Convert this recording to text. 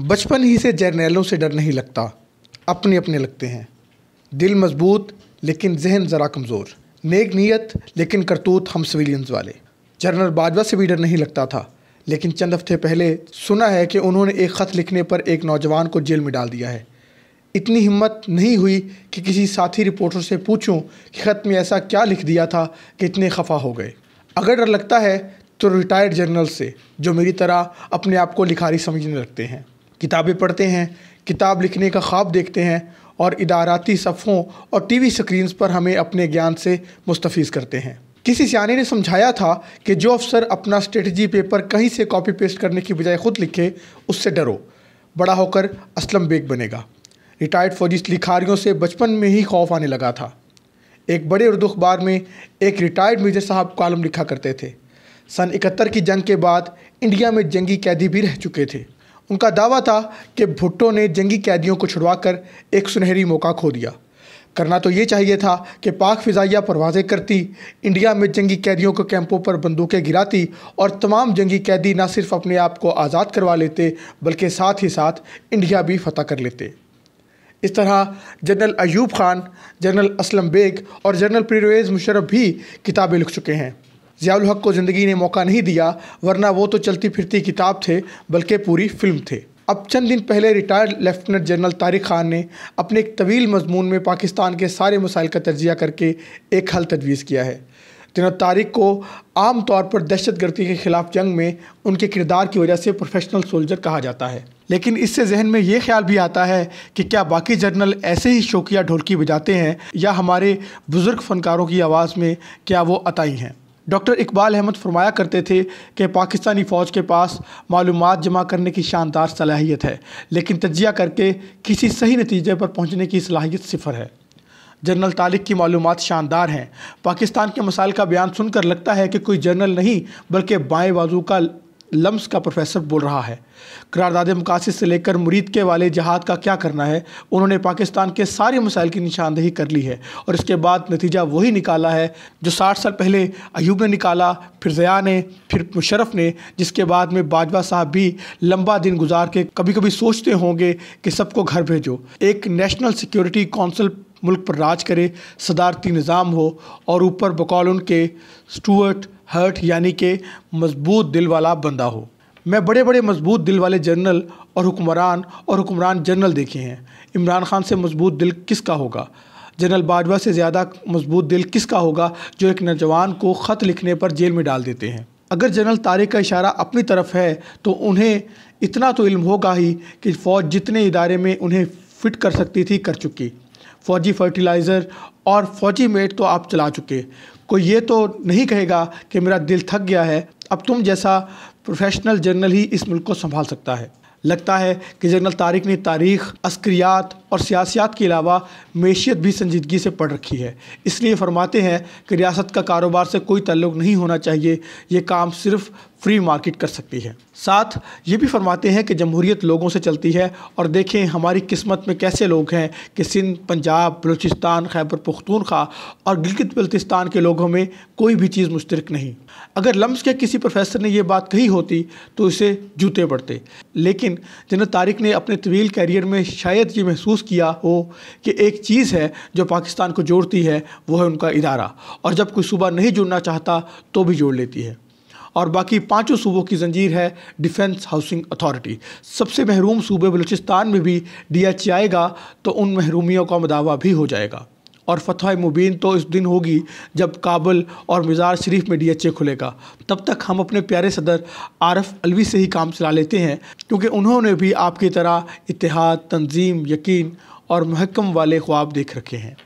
बचपन ही से जर्नैलों से डर नहीं लगता अपने अपने लगते हैं दिल मजबूत लेकिन जहन ज़रा कमज़ोर नेक नीयत लेकिन करतूत हम सिविलियंस वाले जनरल बाजवा से भी डर नहीं लगता था लेकिन चंद हफ्ते पहले सुना है कि उन्होंने एक ख़त लिखने पर एक नौजवान को जेल में डाल दिया है इतनी हिम्मत नहीं हुई कि किसी साथी रिपोर्टर से पूछूं कि ख़त में ऐसा क्या लिख दिया था कि इतने खफा हो गए अगर डर लगता है तो रिटायर्ड जनरल से जो मेरी तरह अपने आप को लिखारी समझने लगते हैं किताबें पढ़ते हैं किताब लिखने का ख्वाब देखते हैं और इदाराती सफ़ों और टीवी स्क्रीन्स पर हमें अपने ज्ञान से मुस्तफ़ करते हैं किसी सियाने ने समझाया था कि जो अफसर अपना स्ट्रेटजी पेपर कहीं से कॉपी पेस्ट करने की बजाय ख़ुद लिखे उससे डरो बड़ा होकर असलम बेग बनेगा रिटायर्ड फौजी लिखारियों से बचपन में ही खौफ आने लगा था एक बड़े उर्दू अखबार में एक रिटायर्ड मेजर साहब कॉलम लिखा करते थे सन इकहत्तर की जंग के बाद इंडिया में जंगी कैदी भी रह चुके थे उनका दावा था कि भुट्टो ने जंगी कैदियों को छुड़वाकर एक सुनहरी मौका खो दिया करना तो ये चाहिए था कि पाक फ़िज़ाइया परवाज़ें करती इंडिया में जंगी कैदियों को कैंपों पर बंदूकें गिराती और तमाम जंगी कैदी ना सिर्फ अपने आप को आज़ाद करवा लेते बल्कि साथ ही साथ इंडिया भी फतह कर लेते इस तरह जनरल अयूब खान जनरल असलम बेग और जनरल परवेज़ मुशरफ भी किताबें लिख चुके हैं ज़ियाउल हक को ज़िंदगी ने मौका नहीं दिया वरना वो तो चलती फिरती किताब थे बल्कि पूरी फिल्म थे अब चंद दिन पहले retired lieutenant general Tariq Khan ने अपने एक तवील मजमून में पाकिस्तान के सारे मसाइल का तजिया करके एक हल तजवीज़ किया है जनरल तारिक को आम तौर पर दहशत गर्दी के ख़िलाफ़ जंग में उनके किरदार की वजह से प्रोफेशनल सोल्जर कहा जाता है लेकिन इससे जहन में ये ख्याल भी आता है कि क्या बाकी जर्नल ऐसे ही शौकिया ढोलकी बजाते हैं या हमारे बुज़ुर्ग फनकारों की आवाज़ में क्या वो अताई हैं डॉक्टर इकबाल अहमद फरमाया करते थे कि पाकिस्तानी फ़ौज के पास मालूम जमा करने की शानदार सलाहियत है लेकिन तजिया करके किसी सही नतीजे पर पहुँचने की सलाहियत सिफर है जनरल तालिक की मालूम शानदार हैं पाकिस्तान के मसाइल का बयान सुनकर लगता है कि कोई जनरल नहीं बल्कि बाएँ बाजू का लम्स का प्रोफेसर बोल रहा है करारदाद मकासद से लेकर मुरीद के वाले जहाद का क्या करना है उन्होंने पाकिस्तान के सारे मसाइल की निशानदेही कर ली है और इसके बाद नतीजा वही निकाला है जो साठ साल पहले अयूब ने निकाला फिर ज़या ने फिर मुशरफ ने जिसके बाद में बाजवा साहब भी लंबा दिन गुजार के कभी कभी सोचते होंगे कि सबको घर भेजो एक नेशनल सिक्योरिटी काउंसिल मुल्क पर राज करे सदारती निज़ाम हो और ऊपर बकौल उनके स्टूअर्ट हर्ट यानी कि मजबूत दिल वाला बंदा हो मैं बड़े बड़े मजबूत दिल वाले जनरल और हुक्मरान और हुक्मरान जनरल देखे हैं इमरान खान से मजबूत दिल किसका होगा जनरल बाजवा से ज़्यादा मजबूत दिल किसका होगा जो एक नौजवान को ख़त लिखने पर जेल में डाल देते हैं अगर जनरल तारे का इशारा अपनी तरफ है तो उन्हें इतना तो इल्म होगा ही कि फ़ौज जितने इदारे में उन्हें फिट कर सकती थी कर चुकी फौजी फर्टिलाइज़र और फौजी मेट तो आप चला चुके कोई ये तो नहीं कहेगा कि मेरा दिल थक गया है अब तुम जैसा प्रोफेशनल जनरल ही इस मुल्क को संभाल सकता है लगता है कि जनरल तारिक ने तारीख अस्क्रियात और सियासियात के अलावा मीशियत भी संजीदगी से पढ़ रखी है इसलिए फरमाते हैं कि रियासत का कारोबार से कोई तल्लुक नहीं होना चाहिए यह काम सिर्फ फ्री मार्केट कर सकती है साथ ये भी फरमाते हैं कि जमहूरीत लोगों से चलती है और देखें हमारी किस्मत में कैसे लोग हैं कि सिंध पंजाब बलूचिस्तान खैबर पख्तूनखा और गिलगित बल्तिस्तान के लोगों में कोई भी चीज़ मुश्तरक नहीं अगर लम्स के किसी प्रोफेसर ने यह बात कही होती तो इसे जूते पड़ते लेकिन जनरल तारिक ने अपने तवील कैरियर में शायद ये महसूस महसूस किया हो कि एक चीज़ है जो पाकिस्तान को जोड़ती है वो है उनका इदारा और जब कोई सूबा नहीं जुड़ना चाहता तो भी जोड़ लेती है और बाकी पांचों सूबों की जंजीर है डिफेंस हाउसिंग अथॉरिटी सबसे महरूम सूबे बलूचिस्तान में भी दिया जाएगा तो उन महरूमियों का मदावा भी हो जाएगा और फतह मुबीन तो इस दिन होगी जब काबुल और मज़ार शरीफ में डी एच ए खुलेगा तब तक हम अपने प्यारे सदर आरफ अलवी से ही काम चला लेते हैं क्योंकि उन्होंने भी आपकी तरह इतिहाद तंजीम यकीन और महकम वाले ख्वाब देख रखे हैं